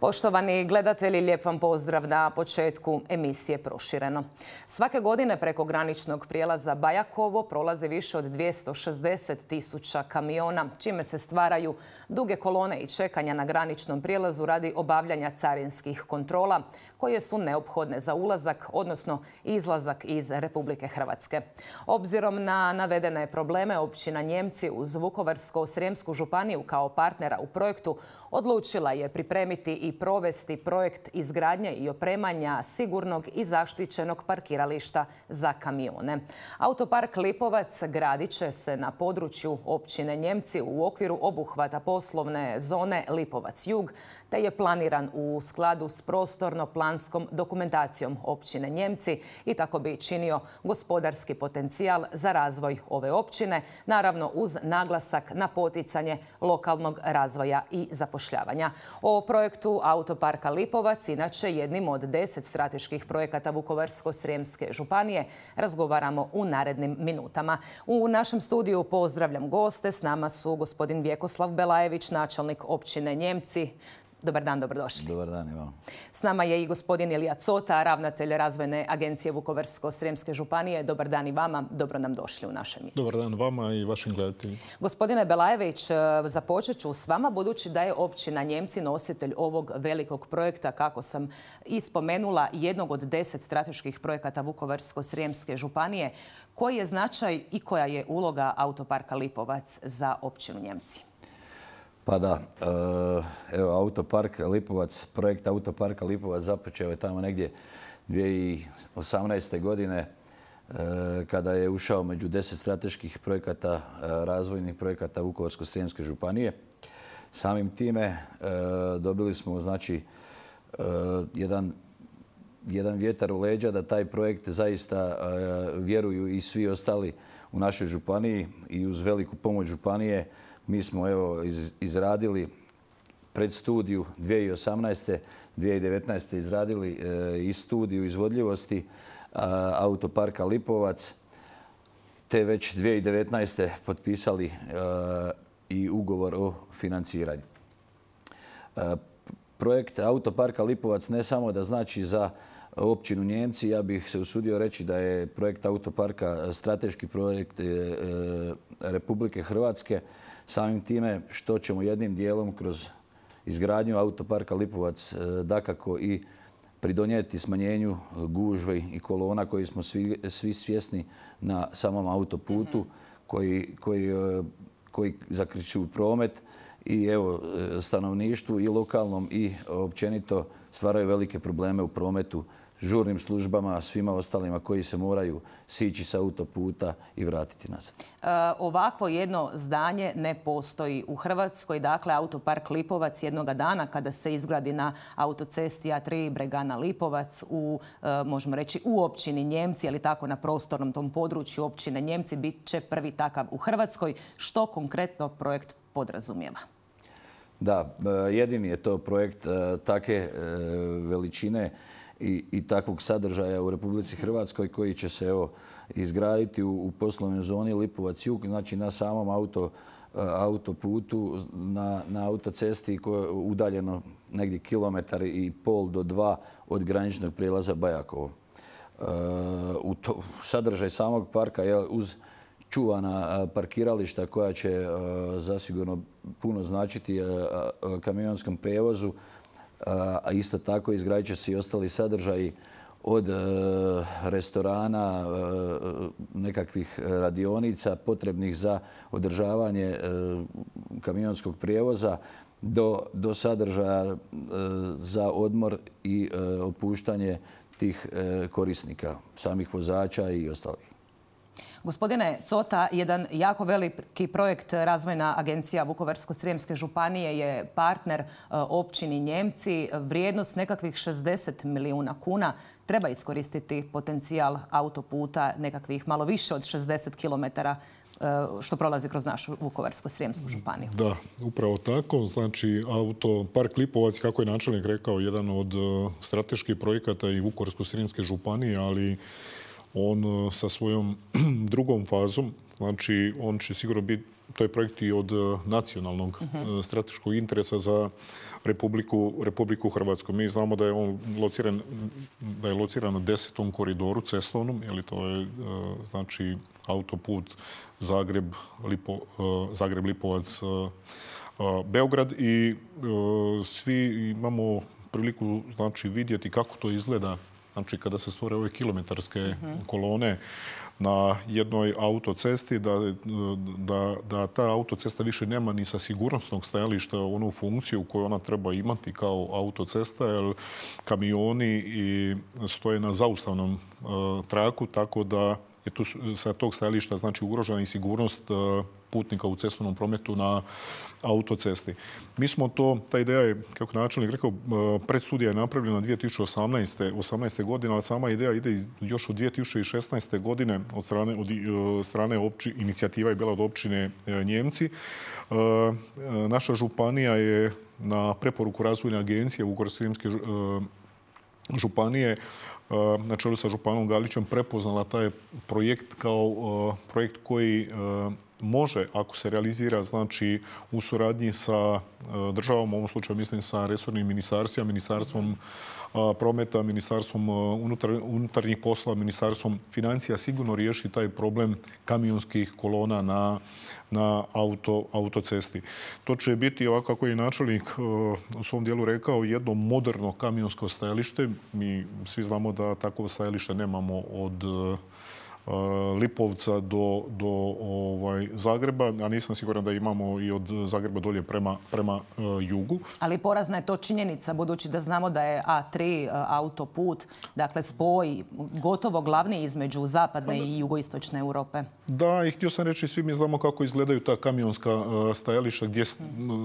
Poštovani gledatelji, lijep vam pozdrav na početku emisije Prošireno. Svake godine preko graničnog prijelaza Bajakovo prolaze više od 260 tisuća kamiona, čime se stvaraju duge kolone i čekanja na graničnom prijelazu radi obavljanja carinskih kontrola koje su neophodne za ulazak, odnosno izlazak iz Republike Hrvatske. Obzirom na navedene probleme, općina Njemci uz Vukovarsko-Srijemsku županiju kao partnera u projektu odlučila je pripremiti i provesti projekt izgradnje i opremanja sigurnog i zaštićenog parkirališta za kamione. Autopark Lipovac gradit će se na području općine Njemci u okviru obuhvata poslovne zone Lipovac Jug, te je planiran u skladu s prostorno-planskom dokumentacijom općine Njemci i tako bi činio gospodarski potencijal za razvoj ove općine, naravno uz naglasak na poticanje lokalnog razvoja i zapošljavanja. O projektu Autoparka Lipovac, inače jednim od deset strateških projekata Vukovarsko-Srijemske županije, razgovaramo u narednim minutama. U našem studiju pozdravljam goste. S nama su gospodin Vjekoslav Belajević, načelnik općine Njemci, Dobar dan, dobrodošli. Dobar dan i S nama je i gospodin Ilija Cota, ravnatelj razvojne agencije Vukovarsko-Sremske županije. Dobar dan i vama, dobro nam došli u naše emisiji. Dobar dan vama i vašim gledateljima. Gospodine Belajević, e, započet ću s vama budući da je općina Njemci nositelj ovog velikog projekta, kako sam i spomenula, jednog od deset strateških projekata Vukovarsko-Sremske županije. Koji je značaj i koja je uloga autoparka Lipovac za općinu Njemci? Pa da, eh, evo Autopark Lipovac, projekt Autoparka Lipovac započeo je tamo negdje 2018. godine eh, kada je ušao među deset strateških projekata, eh, razvojnih projekata Vukovarsko-Srijemske županije. Samim time dobili smo znači jedan jedan vjetar u leđa da taj projekt zaista vjeruju i svi ostali u našoj županiji i uz veliku pomoć županije mi smo evo, izradili pred studiju 2018. 2019. izradili e, i studiju izvodljivosti e, autoparka Lipovac, te već 2019. potpisali e, i ugovor o financiranju. projekt autoparka Lipovac ne samo da znači za općinu Njemci. Ja bih se usudio reći da je projekt autoparka strateški projekt e, e, Republike Hrvatske. Samim time što ćemo jednim dijelom kroz izgradnju autoparka Lipovac e, dakako i pridonijeti smanjenju gužve i kolona koji smo svi, svjesni na samom autoputu mhm. koji, koji, promet i evo stanovništvu i lokalnom i općenito stvaraju velike probleme u prometu žurnim službama, svima ostalima koji se moraju sići sa autoputa i vratiti nazad. E, ovakvo jedno zdanje ne postoji u Hrvatskoj. Dakle, autopark Lipovac jednoga dana kada se izgradi na autocesti A3 Bregana Lipovac u, e, možemo reći, u općini Njemci, ali tako na prostornom tom području općine Njemci, bit će prvi takav u Hrvatskoj. Što konkretno projekt podrazumijeva? Da, e, jedini je to projekt take veličine i, takvog sadržaja u Republici Hrvatskoj koji će se izgraditi u, poslovnoj zoni Lipovac Juk, znači na samom e, autoputu, na, autocesti koja je udaljeno negdje kilometar i pol do dva od graničnog prijelaza Bajakovo. E, sadržaj samog parka je uz čuvana e, parkirališta koja će zasigurno puno značiti kamionskom prijevozu, a isto tako izgradit će se i ostali sadržaji od e, restorana, e, nekakvih e, radionica potrebnih za održavanje kamionskog prijevoza do sadržaja za odmor i opuštanje tih korisnika, samih vozača i ostalih. Gospodine Cota, jedan jako veliki projekt razvojna agencija Vukovarsko-Srijemske županije je partner e, općini Njemci. Vrijednost nekakvih 60 milijuna kuna treba iskoristiti potencijal autoputa nekakvih malo više od 60 kilometara e, što prolazi kroz našu Vukovarsko-Srijemsku županiju. Da, upravo tako. Znači, auto, Park Lipovac, kako je načelnik rekao, jedan od e, strateških projekata i Vukovarsko-Srijemske županije, ali on e, sa svojom drugom fazom, znači on će sigurno biti, to je projekt i od e, nacionalnog e, mhm. strateškog interesa za Republiku, Hrvatsku. Mi znamo da je on lociran, da je lociran na desetom koridoru cestovnom, jer to je znači autoput Zagreb, Zagreb Lipovac, Beograd i svi imamo priliku znači, vidjeti kako to izgleda Znači, kada se stvore ove kilometarske kolone na jednoj autocesti, da, ta autocesta više nema ni sa sigurnosnog stajališta onu funkciju koju ona treba imati kao autocesta, jer kamioni stoje na zaustavnom e, traku, tako da je tu sa tog stajališta znači ugrožena i sigurnost e, putnika u cestovnom prometu na autocesti. Mi smo to, ta ideja je, kako načelnik rekao, e, predstudija je napravljena 2018. 18. godine, ali sama ideja ide još od 2016. godine od strane, od e, strane inicijativa je bila od općine Njemci. Naša županija je na preporuku razvojne agencije u srijemske županije e, na čelu sa županom Galićem prepoznala taj projekt kao e, projekt koji e, može, ako se realizira znači, u suradnji sa e, državom, u ovom slučaju mislim sa resornim ministarstvima, ministarstvom prometa, ministarstvom e, unutarnjih posla, ministarstvom financija, sigurno riješi taj problem kamionskih kolona na, na auto, autocesti. To će biti, ovako kako je načelnik e, u svom dijelu rekao, jedno moderno kamionsko stajalište. Mi svi znamo da takvo stajalište nemamo od Eh, Lipovca do, ovaj, Zagreba, a nisam siguran da imamo i od Zagreba dolje prema, prema eh, jugu. Ali porazna je to činjenica, budući da znamo da je A3 eh, autoput, dakle spoj gotovo glavni između zapadne i jugoistočne Europe. Da, i htio sam reći, svi mi znamo kako izgledaju ta kamionska stajališta gdje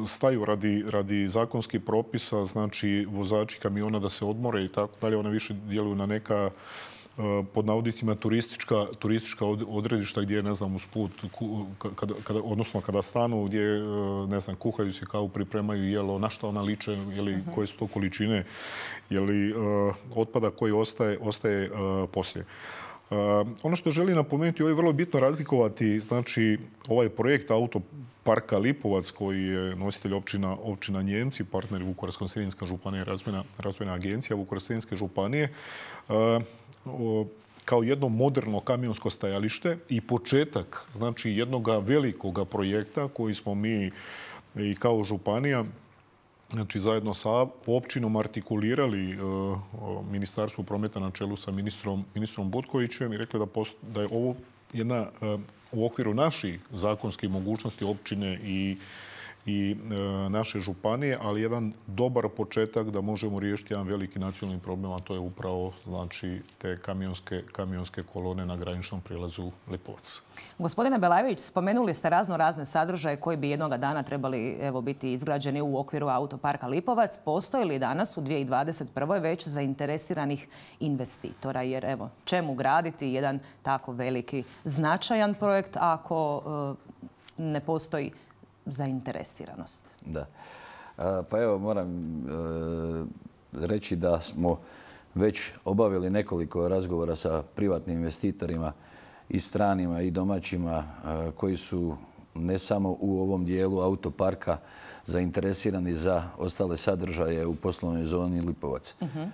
staju radi, radi zakonskih propisa, znači vozači kamiona da se odmore i tako dalje. One više djeluju na neka E, pod navodicima turistička, turistička odredišta gdje, ne znam, usput, put, odnosno kada stanu gdje, e, ne znam, kuhaju se kao pripremaju jelo, na što ona liče, mhm. koje su to količine, ili e, otpada koji ostaje, poslije. Ono što želim napomenuti, ovo je vrlo bitno razlikovati, znači, ovaj projekt auto Parka Lipovac, koji je nositelj općina, općina Njemci, partner vukovarsko sredinska županija razvojna, razvojna agencija vukovarsko sredinske županije kao jedno moderno kamionsko stajalište i početak znači jednog velikog projekta koji smo mi i kao županija Znači, zajedno sa općinom artikulirali e, ministarstvu prometa na čelu sa ministrom, ministrom Butkovićem i rekli da, da je ovo jedna e, u okviru naših zakonskih mogućnosti općine i i e, naše županije, ali jedan dobar početak da možemo riješiti jedan veliki nacionalni problem, a to je upravo znači, te kamionske, kolone na graničnom prilazu Lipovac. Gospodine Belajević, spomenuli ste razno razne sadržaje koji bi jednoga dana trebali biti izgrađeni u okviru autoparka Lipovac. Postoji li danas u 2021. već zainteresiranih investitora? Jer evo, čemu graditi jedan tako veliki značajan projekt ako e, ne postoji zainteresiranost? Da. Pa evo, moram e, reći da smo već obavili nekoliko razgovora sa privatnim investitorima i stranima i domaćima e, koji su ne samo u ovom dijelu autoparka zainteresirani za ostale sadržaje u poslovnoj zoni Lipovac. Mhm. E,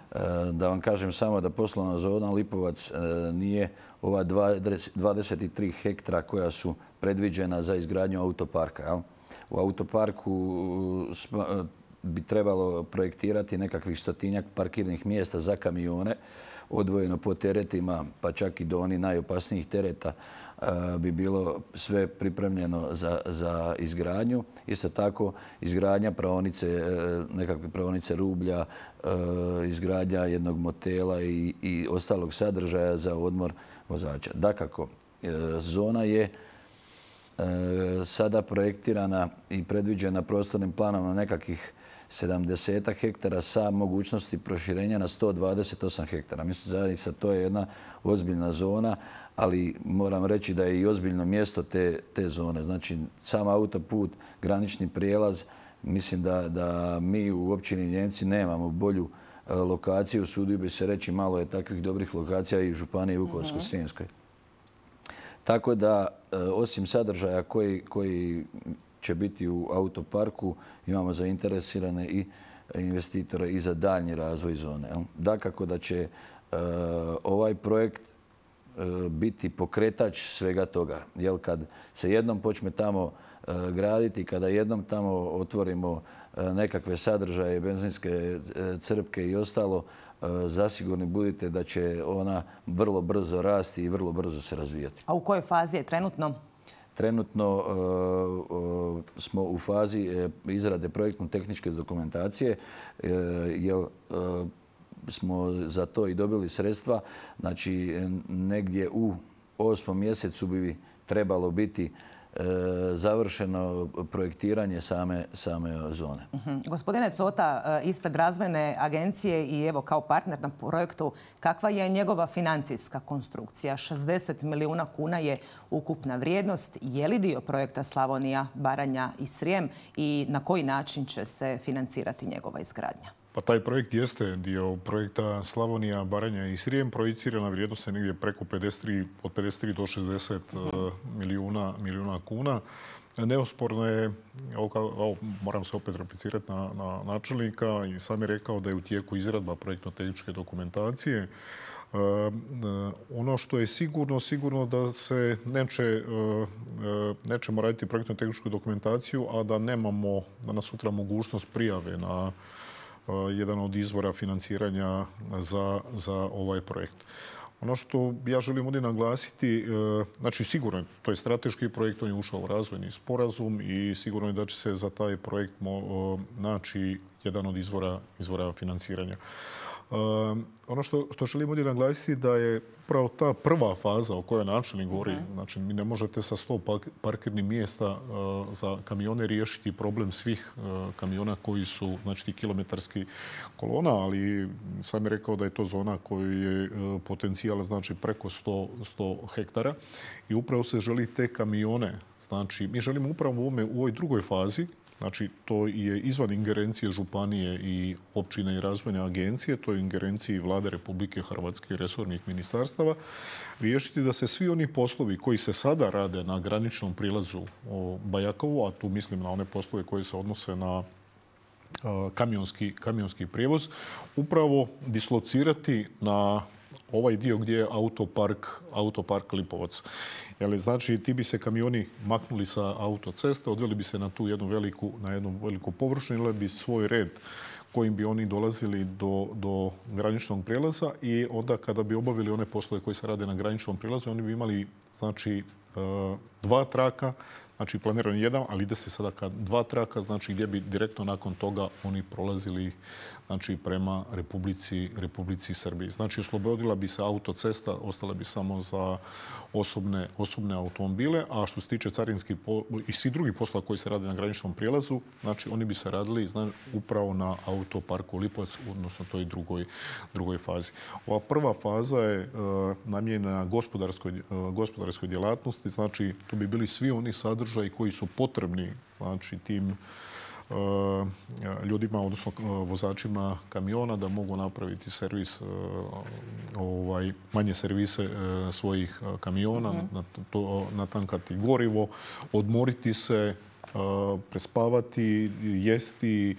da vam kažem samo da poslovna zona Lipovac nije ova 23 hektra koja su predviđena za izgradnju autoparka u autoparku uh, uh, bi trebalo projektirati nekakvih stotinjak parkirnih mjesta za kamione, odvojeno po teretima, pa čak i do onih najopasnijih tereta uh, bi bilo sve pripremljeno za, izgradnju. Isto tako izgradnja pravonice, nekakve pravonice rublja, izgradnja jednog motela i, i ostalog sadržaja za odmor vozača. Dakako, zona je E, sada projektirana i predviđena prostornim planom na nekakvih 70 hektara sa mogućnosti proširenja na 128 hektara. Mislim, zajednica, to je jedna ozbiljna zona, ali moram reći da je i ozbiljno mjesto te, zone. Znači, sam autoput, granični prijelaz, mislim da, mi u općini Njemci nemamo bolju e, lokaciju. Sudio bi se reći, malo je takvih dobrih lokacija i u Županiji Vukovarsko-Srijemskoj. Tako da, e, osim sadržaja koji, će biti u autoparku, imamo zainteresirane i investitore i za daljnji razvoj zone. Dakako da će e, ovaj projekt E, biti pokretač svega toga. Jer kad se jednom počne tamo e, graditi, kada jednom tamo otvorimo e, nekakve sadržaje, benzinske crpke i ostalo, zasigurni budite da će ona vrlo brzo rasti i vrlo brzo se razvijati. A u kojoj fazi je trenutno? Trenutno smo u fazi izrade projektno-tehničke dokumentacije, jer smo za to i dobili sredstva. Znači, negdje u osmom mjesecu bi trebalo biti e, završeno projektiranje same, zone. Mhm. Gospodine Cota, e, ispred razvojne agencije i evo kao partner na projektu, kakva je njegova financijska konstrukcija? 60 milijuna kuna je ukupna vrijednost. Je li dio projekta Slavonija, Baranja i Srijem i na koji način će se financirati njegova izgradnja? Pa taj projekt jeste dio projekta Slavonija, Baranja i Srijem. Projicirana vrijednost je negdje preko 53, od 53 do 60 mhm. eh, milijuna, milijuna kuna. Neosporno je, moram se opet replicirati na, na načelnika i sam je rekao da je u tijeku izradba projektno-tehničke dokumentacije. Eh, eh, ono što je sigurno, sigurno da se neće, nećemo raditi projektno-tehničku dokumentaciju, a da nemamo danas sutra mogućnost prijave na jedan od izvora financiranja za, ovaj projekt. Ono što ja želim ovdje naglasiti, e, znači sigurno je, to je strateški projekt, on je ušao u razvojni sporazum i sigurno je da će se za taj projekt naći jedan od izvora, izvora financiranja ono što, želim ovdje naglasiti da je upravo ta prva faza o kojoj načelnik govori, mhm. znači mi ne možete sa 100 parkirnih mjesta e, za kamione riješiti problem svih e, kamiona koji su znači ti kilometarski kolona, ali sam je rekao da je to zona koja je e, potencijala znači preko 100, hektara i upravo se želi te kamione, znači mi želimo upravo u ovoj drugoj fazi Znači, to je izvan ingerencije županije i općine i razvojne agencije, to je ingerenciji vlade Republike Hrvatske i resornih ministarstava, riješiti da se svi oni poslovi koji se sada rade na graničnom prilazu Bajakovu, a tu mislim na one poslove koje se odnose na kamionski, prijevoz, upravo dislocirati na ovaj dio gdje je autopark, autopark Lipovac. znači, ti bi se kamioni maknuli sa autoceste, odveli bi se na tu jednu veliku, na jednu veliku površinu, ili bi svoj red kojim bi oni dolazili do, do graničnog prijelaza i onda kada bi obavili one poslove koji se rade na graničnom prijelazu, oni bi imali znači, e, dva traka Znači, planiran je jedan, ali ide se sada ka dva traka, znači gdje bi direktno nakon toga oni prolazili znači, prema Republici, Republici Srbiji. Znači, oslobodila bi se autocesta, ostale bi samo za osobne, osobne automobile, a što se tiče carinski i svi drugi posla koji se rade na graničnom prijelazu, znači, oni bi se radili znači, upravo na autoparku Lipovac, odnosno toj drugoj, drugoj fazi. Ova prva faza je e, namijenjena gospodarskoj, gospodarskoj djelatnosti, znači, tu bi bili svi oni sad sadržaji koji su potrebni znači, tim e, ljudima, odnosno e, vozačima kamiona da mogu napraviti servis e, ovaj, manje servise svojih kamiona, mm -hmm. natankati gorivo, odmoriti se, prespavati, jesti,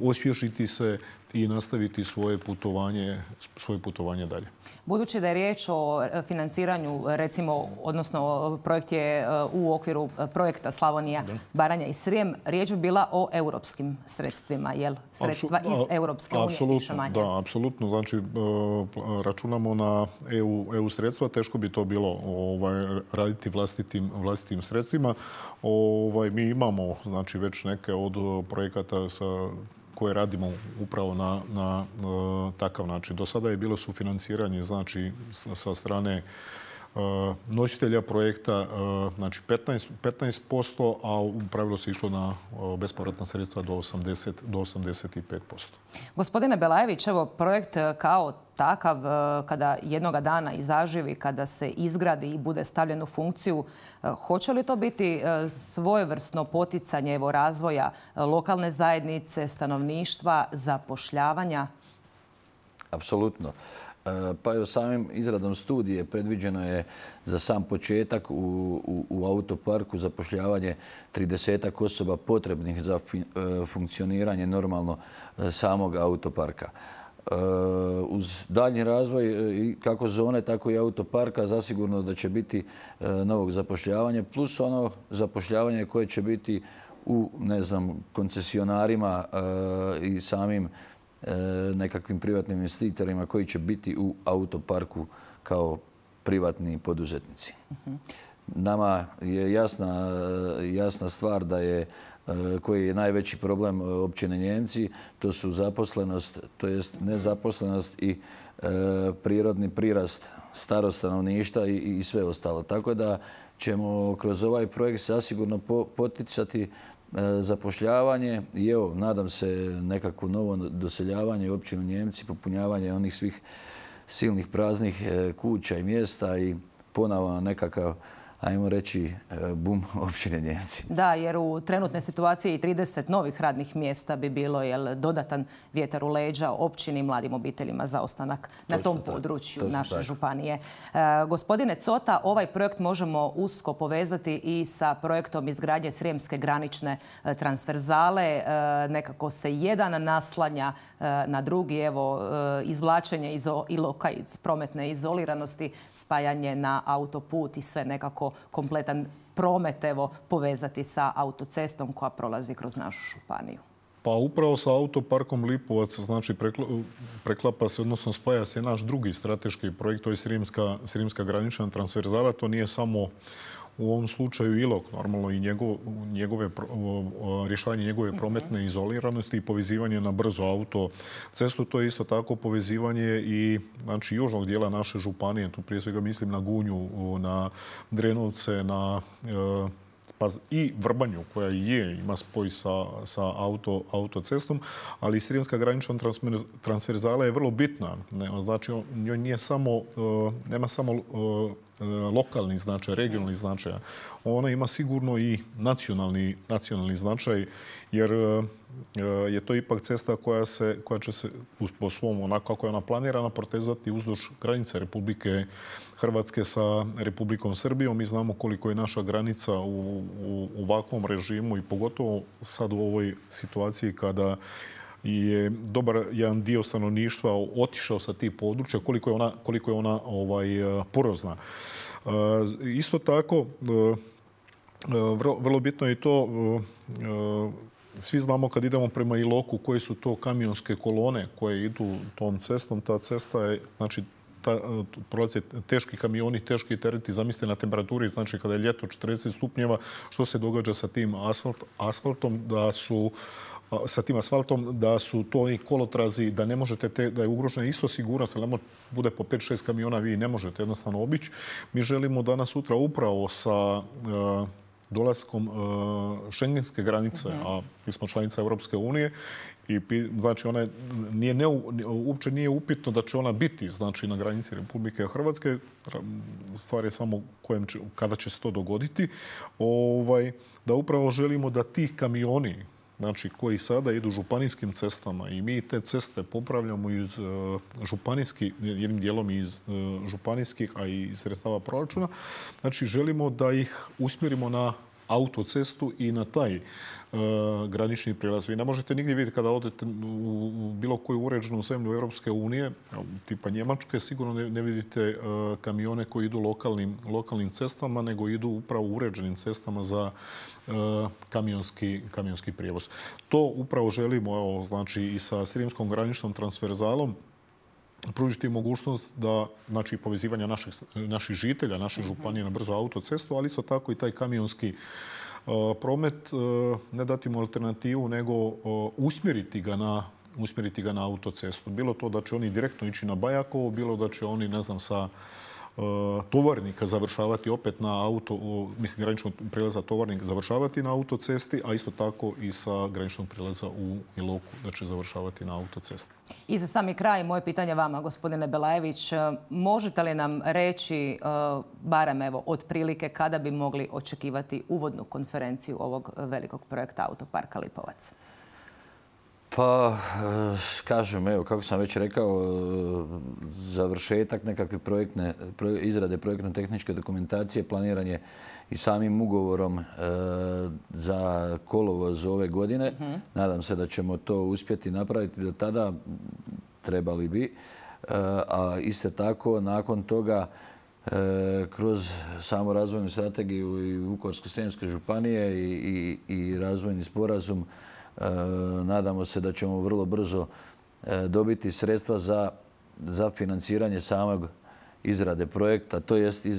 osvježiti se i nastaviti svoje putovanje, svoje putovanje dalje. Budući da je riječ o e, financiranju, recimo, odnosno projekt je e, u okviru e, projekta Slavonija, Baranja i Srijem, riječ bi bila o europskim sredstvima, jel? Sredstva iz Europske unije više manje. Da, apsolutno. Znači, računamo na EU, EU sredstva. Teško bi to bilo ovaj, raditi vlastitim, sredstvima. Ovaj, mi imamo znači, već neke od projekata sa koje radimo upravo na, na e, takav način. Do sada je bilo sufinanciranje znači sa strane E, nositelja projekta, e, znači 15%, 15%, a u pravilu se išlo na e, bespovratna sredstva do, 80, do 85%. Gospodine Belajević, evo projekt kao takav kada jednoga dana izaživi, kada se izgradi i bude stavljen u funkciju, hoće li to biti svojevrsno poticanje evo, razvoja lokalne zajednice, stanovništva, zapošljavanja? Apsolutno. E, pa i samim izradom studije predviđeno je za sam početak u, autoparku zapošljavanje 30 osoba potrebnih za e, funkcioniranje normalno e, samog autoparka. Uz daljnji razvoj kako zone, tako i autoparka zasigurno da će biti novog zapošljavanja, plus ono zapošljavanje koje će biti u ne znam, koncesionarima i samim E, nekakvim privatnim investitorima koji će biti u autoparku kao privatni poduzetnici. Nama je jasna, stvar da je e, koji je najveći problem e, općine Njemci, to su zaposlenost, to jest nezaposlenost i prirodni prirast starostanovništa i, i sve ostalo. Tako da ćemo kroz ovaj projekt zasigurno poticati E, zapošljavanje i evo, nadam se nekako novo doseljavanje u općinu Njemci, popunjavanje onih svih silnih praznih e, kuća i mjesta i ponovno nekakav ajmo reći, e, bum općine Njemci. Da, jer u trenutnoj situaciji 30 novih radnih mjesta bi bilo jel, dodatan vjetar u leđa općini i mladim obiteljima za ostanak na tom području naše županije. E, gospodine Cota, ovaj projekt možemo usko povezati i sa projektom izgradnje Srijemske granične e, transverzale. nekako se jedan naslanja na drugi. Evo, izvlačenje iz iloka iz prometne izoliranosti, spajanje na autoput i sve nekako kompletan promet evo, povezati sa autocestom koja prolazi kroz našu županiju? Pa upravo sa autoparkom Lipovac znači, preklapa se, odnosno spaja se naš drugi strateški projekt, to je Srimska, Srimska granična transverzala. To nije samo u ovom slučaju Ilok, normalno i njegove, rješavanje njegove mhm. prometne izoliranosti i povezivanje na brzo auto cestu, to je isto tako povezivanje i znači, južnog dijela naše županije, tu prije svega mislim na Gunju, na Drenovce, na e, pa i Vrbanju koja je, ima spoj sa, auto, autocestom, ali srijemska granična transferzala je vrlo bitna. Ne, znači, njoj nije samo, e, nema samo e, E, lokalni značaj, regionalni značaj. Ona ima sigurno i nacionalni, nacionalni značaj, jer e, e, je to ipak cesta koja, se, koja će se po svom onako kako je ona planirana protezati uzduž granice Republike Hrvatske sa Republikom Srbijom. Mi znamo koliko je naša granica u, u ovakvom režimu i pogotovo sad u ovoj situaciji kada je dobar jedan dio stanovništva otišao sa tih područja, koliko je ona, koliko je ona ovaj, eh, porozna. Eh, isto tako, eh, vrlo, bitno je i to svi znamo kad idemo prema Iloku koje su to kamionske kolone koje idu tom cestom. Ta cesta je, znači, teški kamioni, teški tereti, zamislite na temperaturi, znači kada je ljeto 40 stupnjeva, što se događa sa tim asfaltom, da su sa tim asfaltom, da su to i kolotrazi, da ne možete, te, da je ugrožena isto sigurnost, ali bude po 5-6 kamiona, vi ne možete jednostavno obići. Mi želimo danas sutra upravo sa eh, dolaskom eh, šengenske granice, mhm. a mi smo članica Europske unije, i znači ona nije ne, uopće nije upitno da će ona biti znači na granici Republike Hrvatske stvar je samo kojem kada će se to dogoditi ovaj da upravo želimo da tih kamioni znači koji sada idu županijskim cestama i mi te ceste popravljamo iz e, županijskih, jednim dijelom iz e, županijskih, a i iz sredstava proračuna. Znači želimo da ih usmjerimo na autocestu i na taj e, granični prijelaz. Vi ne možete nigdje vidjeti kada odete u bilo koju uređenu zemlju Europske unije, tipa Njemačke, sigurno ne vidite e, kamione koji idu lokalnim, cestama, nego idu upravo uređenim cestama za e, kamionski, prijevoz. To upravo želimo znači, i sa srijemskom graničnom transferzalom, pružiti mogućnost da, znači, povezivanja naših, žitelja, naše mhm. županije na brzu autocestu, ali isto tako i taj kamionski e, promet, e, ne dati mu alternativu, nego e, usmjeriti ga na usmjeriti ga na autocestu. Bilo to da će oni direktno ići na Bajakovo, bilo da će oni, ne znam, sa Eh, tovarnika završavati opet na auto, mislim graničnog prilaza tovarnik završavati na autocesti, a isto tako i sa graničnog prilaza u Iloku da znači će završavati na autocesti. I za sami kraj, moje pitanje vama, gospodine Belajević, eh, možete li nam reći, eh, barem evo, otprilike kada bi mogli očekivati uvodnu konferenciju ovog velikog projekta Autoparka Lipovac? Pa, eh, kažem, evo, kako sam već rekao, eh, završetak nekakve projektne, izrade projektno-tehničke dokumentacije planiranje i samim ugovorom eh, za kolovoz ove godine. Mhm. Nadam se da ćemo to uspjeti napraviti do tada, trebali bi. a isto tako, nakon toga, kroz samu razvojnu strategiju i vukovarsko Sremske županije i razvojni sporazum E, nadamo se da ćemo vrlo brzo e, dobiti sredstva za, financiranje samog izrade projekta, to jest e,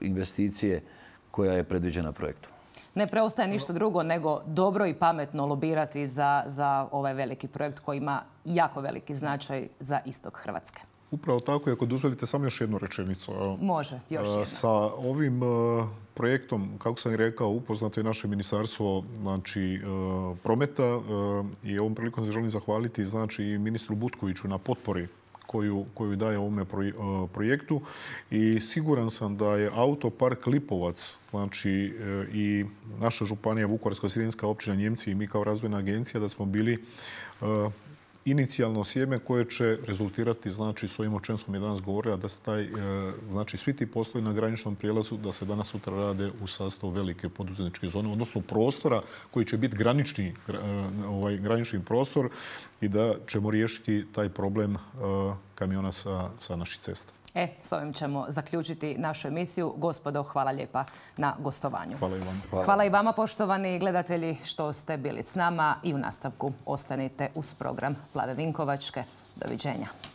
investicije koja je predviđena projektom. Ne preostaje ništa drugo nego dobro i pametno lobirati za, za ovaj veliki projekt koji ima jako veliki značaj za istok Hrvatske. Upravo tako, i ako dozvolite samo još jednu rečenicu. Može, još e, jedna. Sa ovim e, projektom, kako sam i rekao, upoznato je naše ministarstvo znači, e, prometa i ovom prilikom se želim zahvaliti znači, i ministru Butkoviću na potpori koju, daje ovome projektu i siguran sam da je Autopark Lipovac znači, i naša županija vukovarsko Sredinska općina Njemci i mi kao razvojna agencija da smo bili inicijalno sjeme koje će rezultirati znači s ovim o čem smo mi danas govorili, da se taj, e, znači svi ti poslovi na graničnom prijelazu da se danas sutra rade u sastavu velike poduzetničke zone, odnosno prostora koji će biti granični, e, ovaj, granični prostor i da ćemo riješiti taj problem e, kamiona sa, sa naših cesta. E, s ovim ćemo zaključiti našu emisiju. Gospodo, hvala lijepa na gostovanju. Hvala i vama. Hvala. hvala i vama, poštovani gledatelji, što ste bili s nama i u nastavku ostanite uz program Plave Vinkovačke. Doviđenja.